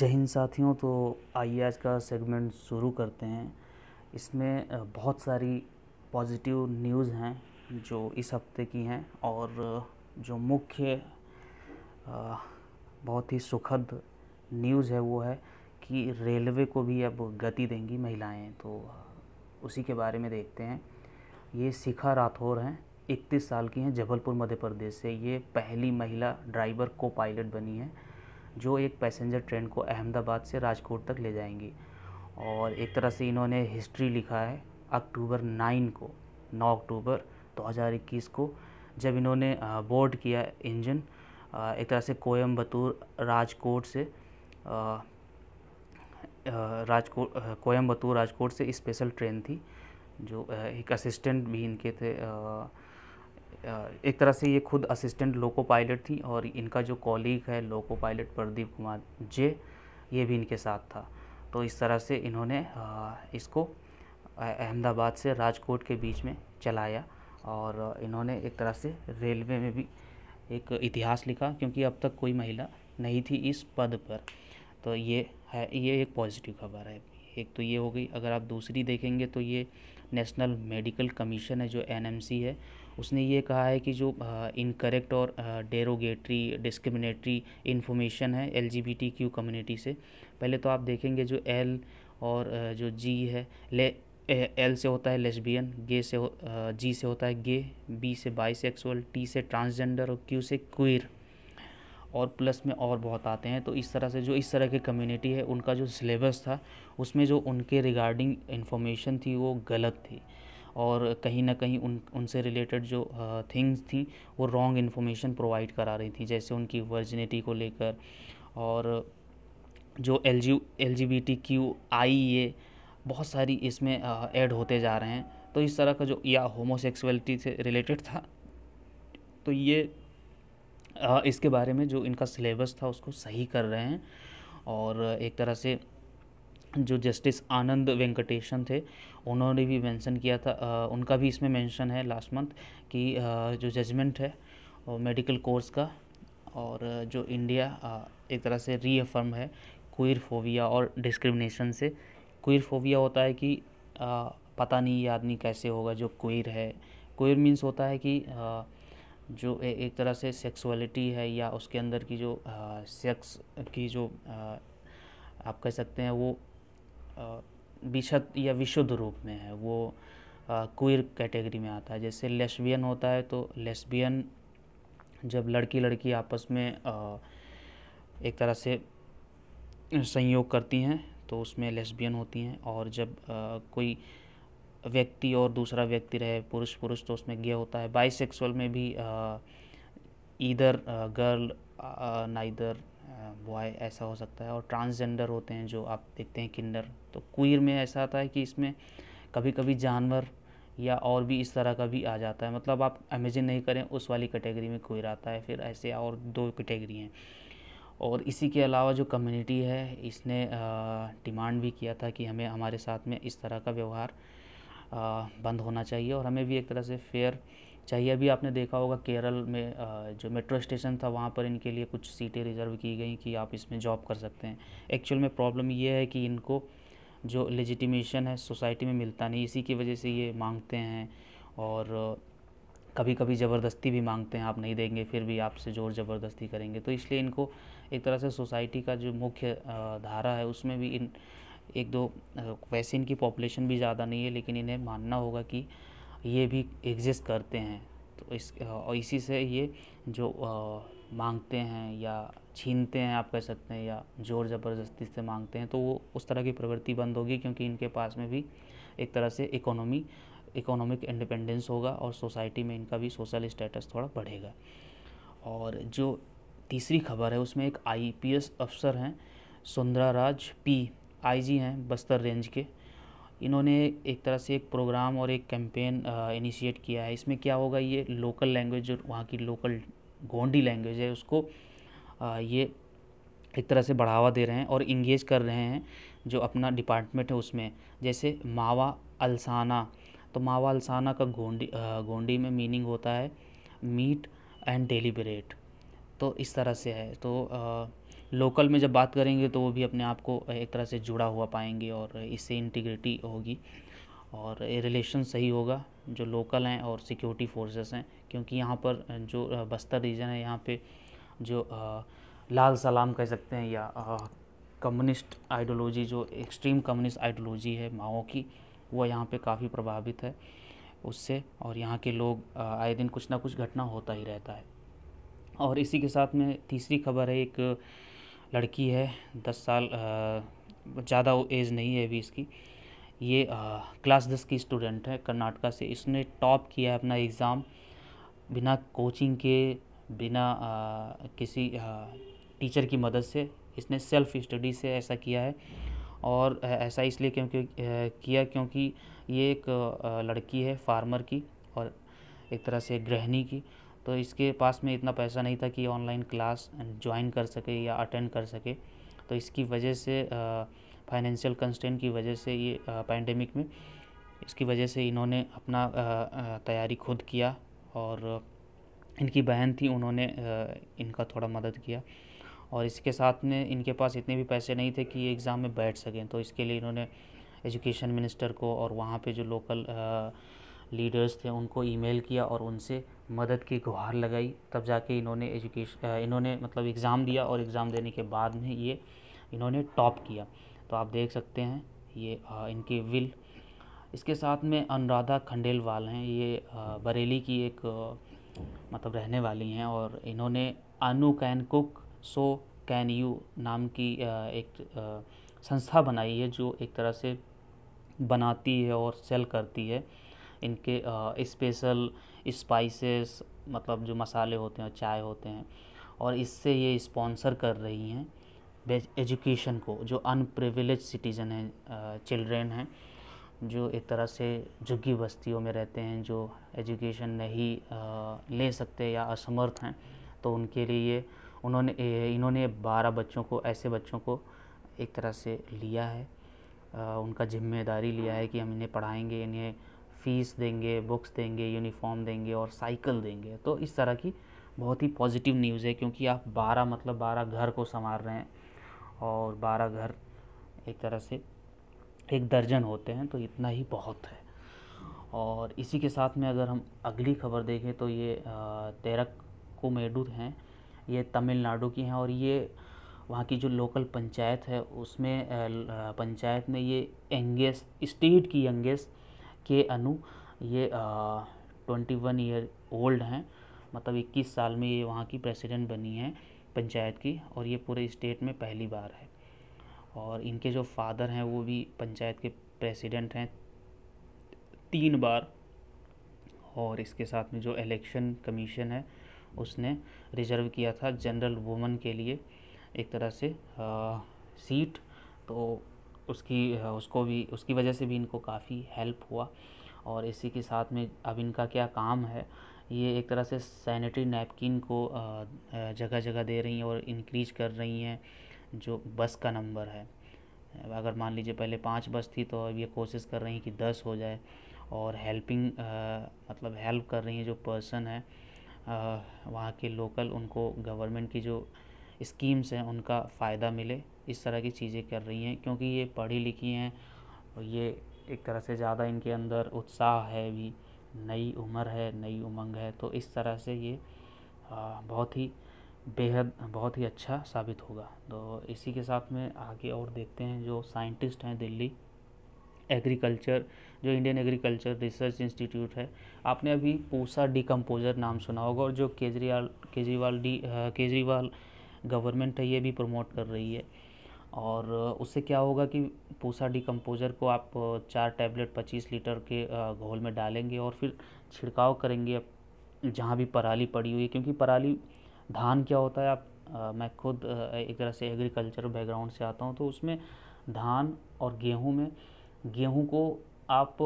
जय हिंद साथियों तो आइए आज का सेगमेंट शुरू करते हैं इसमें बहुत सारी पॉजिटिव न्यूज़ हैं जो इस हफ्ते की हैं और जो मुख्य बहुत ही सुखद न्यूज़ है वो है कि रेलवे को भी अब गति देंगी महिलाएं तो उसी के बारे में देखते हैं ये शिखा राठौर हैं इकतीस साल की हैं जबलपुर मध्य प्रदेश से ये पहली महिला ड्राइवर को पायलट बनी है जो एक पैसेंजर ट्रेन को अहमदाबाद से राजकोट तक ले जाएंगी और एक तरह से इन्होंने हिस्ट्री लिखा है अक्टूबर नाइन को नौ अक्टूबर 2021 को जब इन्होंने बोर्ड किया इंजन एक तरह से कोयम्बतूर राजकोट से राजकोट कोयम्बतूर राजकोट से स्पेशल ट्रेन थी जो एक असिस्टेंट भी इनके थे एक तरह से ये खुद असिस्टेंट लोको पायलट थी और इनका जो कॉलीग है loco pilot Pradeep Kumar J ये भी इनके साथ था तो इस तरह से इन्होंने इसको अहमदाबाद से राजकोट के बीच में चलाया और इन्होंने एक तरह से रेलवे में भी एक इतिहास लिखा क्योंकि अब तक कोई महिला नहीं थी इस पद पर तो ये है ये एक पॉजिटिव खबर है एक तो ये हो गई अगर आप दूसरी देखेंगे तो ये नेशनल मेडिकल कमीशन है जो एनएमसी है उसने ये कहा है कि जो इनकरेक्ट और डेरोगेटरी डिस्क्रिमिनेटरी इन्फॉर्मेशन है एल कम्युनिटी से पहले तो आप देखेंगे जो एल और जो जी है ले एल से होता है लेस्बियन गे से हो, जी से होता है गे बी से बाइसेक्सुअल टी से ट्रांसजेंडर और क्यू से क्वीर और प्लस में और बहुत आते हैं तो इस तरह से जो इस तरह के कम्युनिटी है उनका जो सिलेबस था उसमें जो उनके रिगार्डिंग इन्फॉर्मेशन थी वो गलत थी और कहीं ना कहीं उन उनसे रिलेटेड जो थिंग्स थी वो रॉन्ग इन्फॉर्मेशन प्रोवाइड करा रही थी जैसे उनकी वर्जिनिटी को लेकर और जो L G L G B T Q I ये बहुत सारी इसमें ऐड होते जा रहे हैं तो इस तरह का जो या होमोसेक्सुअलिटी से रिलेटेड था तो ये इसके बारे में जो इनका सिलेबस था उसको सही कर रहे हैं और एक तरह से जो जस्टिस आनंद वेंकटेशन थे उन्होंने भी मेंशन किया था आ, उनका भी इसमें मेंशन है लास्ट मंथ कि जो जजमेंट है और मेडिकल कोर्स का और जो इंडिया आ, एक तरह से रीअफर्म है क्वीर फोबिया और डिस्क्रिमिनेशन से क्वीर फोबिया होता है कि आ, पता नहीं ये आदमी कैसे होगा जो क्वीर है क्वीर मीन्स होता है कि आ, जो ए, एक तरह से सेक्सुअलिटी है या उसके अंदर की जो सेक्स की जो आप कह सकते हैं वो विशद या विशुद्ध रूप में है वो क्वीर कैटेगरी में आता है जैसे लेस्बियन होता है तो लेस्बियन जब लड़की लड़की आपस में आ, एक तरह से संयोग करती हैं तो उसमें लेस्बियन होती हैं और जब आ, कोई व्यक्ति और दूसरा व्यक्ति रहे पुरुष पुरुष तो उसमें गे होता है बाइसेक्सुअल में भी आ, इधर गर्ल ना इधर बॉय ऐसा हो सकता है और ट्रांसजेंडर होते हैं जो आप देखते हैं किंडर तो क्वीर में ऐसा आता है कि इसमें कभी कभी जानवर या और भी इस तरह का भी आ जाता है मतलब आप अमेजिन नहीं करें उस वाली कैटेगरी में क्वीर आता है फिर ऐसे और दो कैटेगरी हैं और इसी के अलावा जो कम्युनिटी है इसने डिमांड भी किया था कि हमें हमारे साथ में इस तरह का व्यवहार बंद होना चाहिए और हमें भी एक तरह से फेयर चाहिए अभी आपने देखा होगा केरल में जो मेट्रो स्टेशन था वहाँ पर इनके लिए कुछ सीटें रिज़र्व की गई कि आप इसमें जॉब कर सकते हैं एक्चुअल में प्रॉब्लम ये है कि इनको जो लेजिटिमेशन है सोसाइटी में मिलता नहीं इसी की वजह से ये मांगते हैं और कभी कभी ज़बरदस्ती भी मांगते हैं आप नहीं देंगे फिर भी आपसे ज़ोर ज़बरदस्ती करेंगे तो इसलिए इनको एक तरह से सोसाइटी का जो मुख्य धारा है उसमें भी इन एक दो वैसे इनकी पॉपुलेशन भी ज़्यादा नहीं है लेकिन इन्हें मानना होगा कि ये भी एग्जिस्ट करते हैं तो इस और इसी से ये जो आ, मांगते हैं या छीनते हैं आप कह सकते हैं या ज़ोर ज़बरदस्ती से मांगते हैं तो वो उस तरह की प्रवृत्ति बंद होगी क्योंकि इनके पास में भी एक तरह से इकोनॉमी इकोनॉमिक इंडिपेंडेंस होगा और सोसाइटी में इनका भी सोशल स्टेटस थोड़ा बढ़ेगा और जो तीसरी खबर है उसमें एक आईपीएस अफसर हैं सुंदरा राज पी आईजी हैं बस्तर रेंज के इन्होंने एक तरह से एक प्रोग्राम और एक कैंपेन इनिशिएट किया है इसमें क्या होगा ये लोकल लैंग्वेज जो वहाँ की लोकल गोंडी लैंग्वेज है उसको आ, ये एक तरह से बढ़ावा दे रहे हैं और इंगेज कर रहे हैं जो अपना डिपार्टमेंट है उसमें जैसे मावा अलसाना तो मावा अलसाना का गोंडी आ, गोंडी में मीनिंग होता है मीट एंड डेलीबरेट तो इस तरह से है तो आ, लोकल में जब बात करेंगे तो वो भी अपने आप को एक तरह से जुड़ा हुआ पाएंगे और इससे इंटीग्रिटी होगी और रिलेशन सही होगा जो लोकल हैं और सिक्योरिटी फोर्सेस हैं क्योंकि यहाँ पर जो बस्तर रीजन है यहाँ पे जो लाल सलाम कह सकते हैं या कम्युनिस्ट आइडियोलॉजी जो एक्सट्रीम कम्युनिस्ट आइडियोलॉजी है माओ की वह यहाँ पे काफ़ी प्रभावित है उससे और यहाँ के लोग आए दिन कुछ ना कुछ घटना होता ही रहता है और इसी के साथ में तीसरी खबर है एक लड़की है दस साल ज़्यादा एज नहीं है अभी इसकी ये आ, क्लास दस की स्टूडेंट है कर्नाटका से इसने टॉप किया है अपना एग्ज़ाम बिना कोचिंग के बिना आ, किसी आ, टीचर की मदद से इसने सेल्फ स्टडी से ऐसा किया है और ऐसा इसलिए क्योंकि किया क्योंकि ये एक लड़की है फार्मर की और एक तरह से गृहिणी की तो इसके पास में इतना पैसा नहीं था कि ऑनलाइन क्लास ज्वाइन कर सके या अटेंड कर सके तो इसकी वजह से फाइनेंशियल कंस्टेंट की वजह से ये पैंडमिक में इसकी वजह से इन्होंने अपना तैयारी खुद किया और इनकी बहन थी उन्होंने इनका थोड़ा मदद किया और इसके साथ में इनके पास इतने भी पैसे नहीं थे कि ये एग्ज़ाम में बैठ सकें तो इसके लिए इन्होंने एजुकेशन मिनिस्टर को और वहाँ पे जो लोकल लीडर्स थे उनको ईमेल किया और उनसे मदद की गुहार लगाई तब जाके इन्होंने एजुकेशन इन्होंने मतलब एग्ज़ाम दिया और एग्ज़ाम देने के बाद में ये इन्होंने टॉप किया तो आप देख सकते हैं ये आ, इनकी विल इसके साथ में अनुराधा खंडेलवाल हैं ये आ, बरेली की एक आ, मतलब रहने वाली हैं और इन्होंने Anu can cook so can you नाम की आ, एक संस्था बनाई है जो एक तरह से बनाती है और सेल करती है इनके स्पेशल स्पाइसेस मतलब जो मसाले होते हैं चाय होते हैं और इससे ये स्पॉन्सर कर रही हैं एजुकेशन को जो अनप्रिविलेज सिटीज़न हैं चिल्ड्रेन हैं जो एक तरह से झुग्गी बस्तियों में रहते हैं जो एजुकेशन नहीं आ, ले सकते या असमर्थ हैं तो उनके लिए उन्होंने इन्होंने बारह बच्चों को ऐसे बच्चों को एक तरह से लिया है आ, उनका जिम्मेदारी लिया है कि हम इन्हें पढ़ाएंगे इन्हें फ़ीस देंगे बुक्स देंगे यूनिफॉर्म देंगे और साइकिल देंगे तो इस तरह की बहुत ही पॉजिटिव न्यूज़ है क्योंकि आप बारह मतलब बारह घर को संवार रहे हैं और बारह घर एक तरह से एक दर्जन होते हैं तो इतना ही बहुत है और इसी के साथ में अगर हम अगली खबर देखें तो ये तेरक कोमेडू हैं ये तमिलनाडु की हैं और ये वहाँ की जो लोकल पंचायत है उसमें पंचायत में ये यंगेस्ट स्टेट की यंगेस्ट के अनु ये ट्वेंटी वन ईयर ओल्ड हैं मतलब इक्कीस साल में ये वहाँ की प्रेसिडेंट बनी हैं पंचायत की और ये पूरे स्टेट में पहली बार है और इनके जो फादर हैं वो भी पंचायत के प्रेसिडेंट हैं तीन बार और इसके साथ में जो इलेक्शन कमीशन है उसने रिजर्व किया था जनरल वुमन के लिए एक तरह से आ, सीट तो उसकी उसको भी उसकी वजह से भी इनको काफ़ी हेल्प हुआ और इसी के साथ में अब इनका क्या काम है ये एक तरह से सैनिटरी नैपकिन को जगह जगह दे रही हैं और इनक्रीज कर रही हैं जो बस का नंबर है अगर मान लीजिए पहले पाँच बस थी तो अब ये कोशिश कर रही हैं कि दस हो जाए और हेल्पिंग मतलब हेल्प कर रही हैं जो पर्सन है वहाँ के लोकल उनको गवर्नमेंट की जो स्कीम्स हैं उनका फ़ायदा मिले इस तरह की चीज़ें कर रही हैं क्योंकि ये पढ़ी लिखी हैं और ये एक तरह से ज़्यादा इनके अंदर उत्साह है भी नई उम्र है नई उमंग है तो इस तरह से ये बहुत ही बेहद बहुत ही अच्छा साबित होगा तो इसी के साथ में आगे और देखते हैं जो साइंटिस्ट हैं दिल्ली एग्रीकल्चर जो इंडियन एग्रीकल्चर रिसर्च इंस्टीट्यूट है आपने अभी पूसा डिकम्पोजर नाम सुना होगा और जो केजरीवाल केजरीवाल डी केजरीवाल गवर्नमेंट है ये भी प्रमोट कर रही है और उससे क्या होगा कि पूसा डिकम्पोज़र को आप चार टैबलेट 25 लीटर के घोल में डालेंगे और फिर छिड़काव करेंगे जहाँ भी पराली पड़ी हुई है क्योंकि पराली धान क्या होता है आप आ, मैं खुद एक तरह से एग्रीकल्चर बैकग्राउंड से आता हूँ तो उसमें धान और गेहूँ में गेहूँ को आप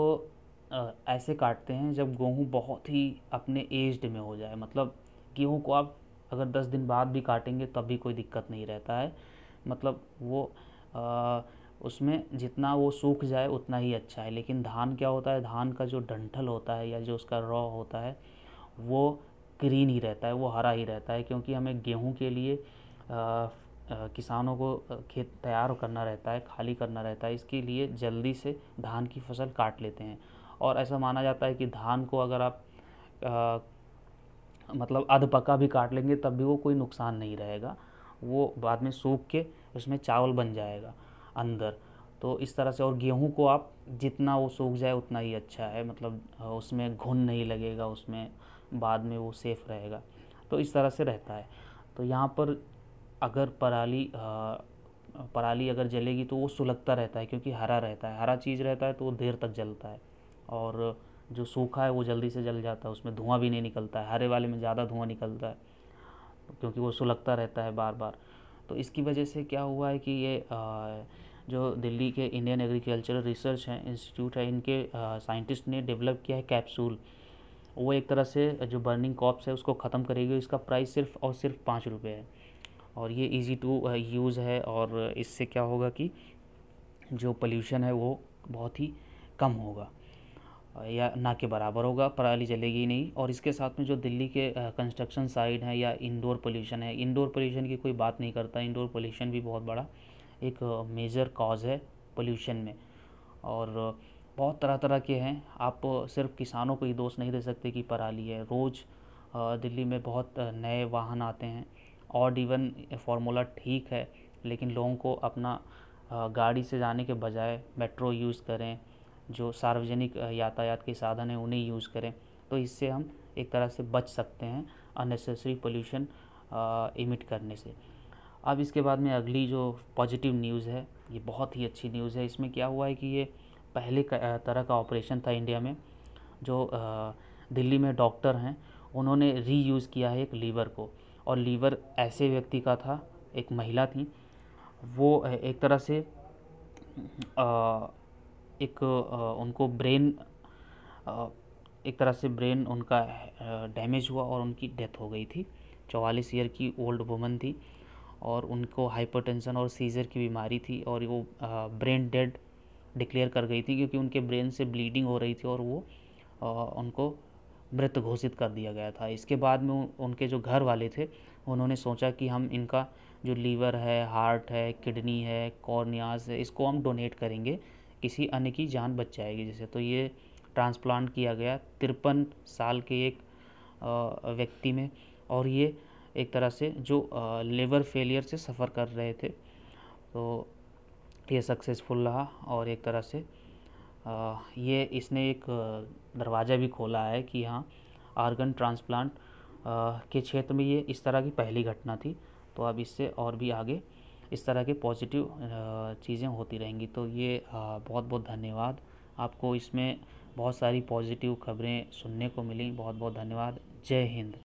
आ, ऐसे काटते हैं जब गेहूँ बहुत ही अपने एज्ड में हो जाए मतलब गेहूँ को आप अगर दस दिन बाद भी काटेंगे तब भी कोई दिक्कत नहीं रहता है मतलब वो आ, उसमें जितना वो सूख जाए उतना ही अच्छा है लेकिन धान क्या होता है धान का जो डंठल होता है या जो उसका रॉ होता है वो ग्रीन ही रहता है वो हरा ही रहता है क्योंकि हमें गेहूं के लिए आ, आ, किसानों को खेत तैयार करना रहता है खाली करना रहता है इसके लिए जल्दी से धान की फसल काट लेते हैं और ऐसा माना जाता है कि धान को अगर आप आ, मतलब अध पका भी काट लेंगे तब भी वो कोई नुकसान नहीं रहेगा वो बाद में सूख के उसमें चावल बन जाएगा अंदर तो इस तरह से और गेहूं को आप जितना वो सूख जाए उतना ही अच्छा है मतलब उसमें घुन नहीं लगेगा उसमें बाद में वो सेफ़ रहेगा तो इस तरह से रहता है तो यहाँ पर अगर पराली पराली अगर जलेगी तो वो सुलगता रहता है क्योंकि हरा रहता है हरा चीज़ रहता है तो वो देर तक जलता है और जो सूखा है वो जल्दी से जल जाता है उसमें धुआं भी नहीं निकलता है हरे वाले में ज़्यादा धुआं निकलता है क्योंकि वो सुलगता रहता है बार बार तो इसकी वजह से क्या हुआ है कि ये जो दिल्ली के इंडियन एग्रीकल्चरल रिसर्च है इंस्टीट्यूट है इनके साइंटिस्ट ने डेवलप किया है कैप्सूल वो एक तरह से जो बर्निंग कॉप्स है उसको ख़त्म करेगी इसका प्राइस सिर्फ और सिर्फ पाँच रुपये है और ये इजी टू यूज़ है और इससे क्या होगा कि जो पोल्यूशन है वो बहुत ही कम होगा या ना के बराबर होगा पराली जलेगी नहीं और इसके साथ में जो दिल्ली के कंस्ट्रक्शन साइड हैं या इंडोर पोल्यूशन है इंडोर पोल्यूशन की कोई बात नहीं करता इंडोर पोल्यूशन भी बहुत बड़ा एक मेजर कॉज है पोल्यूशन में और बहुत तरह तरह के हैं आप सिर्फ किसानों को ही दोष नहीं दे सकते कि पराली है रोज़ दिल्ली में बहुत नए वाहन आते हैं और इवन फार्मूला ठीक है लेकिन लोगों को अपना गाड़ी से जाने के बजाय मेट्रो यूज़ करें जो सार्वजनिक यातायात के साधन हैं उन्हें यूज़ करें तो इससे हम एक तरह से बच सकते हैं अननेसेसरी पोल्यूशन इमिट करने से अब इसके बाद में अगली जो पॉजिटिव न्यूज़ है ये बहुत ही अच्छी न्यूज़ है इसमें क्या हुआ है कि ये पहले तरह का ऑपरेशन था इंडिया में जो दिल्ली में डॉक्टर हैं उन्होंने रीयूज़ किया है एक लीवर को और लीवर ऐसे व्यक्ति का था एक महिला थी वो एक तरह से आ, एक उनको ब्रेन एक तरह से ब्रेन उनका डैमेज हुआ और उनकी डेथ हो गई थी चौवालीस ईयर की ओल्ड वुमन थी और उनको हाइपरटेंशन और सीजर की बीमारी थी और वो ब्रेन डेड डिक्लेयर कर गई थी क्योंकि उनके ब्रेन से ब्लीडिंग हो रही थी और वो उनको मृत घोषित कर दिया गया था इसके बाद में उनके जो घर वाले थे उन्होंने सोचा कि हम इनका जो लीवर है हार्ट है किडनी है कॉर्नियाज है इसको हम डोनेट करेंगे किसी अन्य की जान बच जाएगी जैसे तो ये ट्रांसप्लांट किया गया तिरपन साल के एक व्यक्ति में और ये एक तरह से जो लेबर फेलियर से सफ़र कर रहे थे तो ये सक्सेसफुल रहा और एक तरह से ये इसने एक दरवाज़ा भी खोला है कि हाँ आर्गन ट्रांसप्लांट के क्षेत्र में ये इस तरह की पहली घटना थी तो अब इससे और भी आगे इस तरह के पॉजिटिव चीज़ें होती रहेंगी तो ये बहुत बहुत धन्यवाद आपको इसमें बहुत सारी पॉजिटिव खबरें सुनने को मिली बहुत बहुत धन्यवाद जय हिंद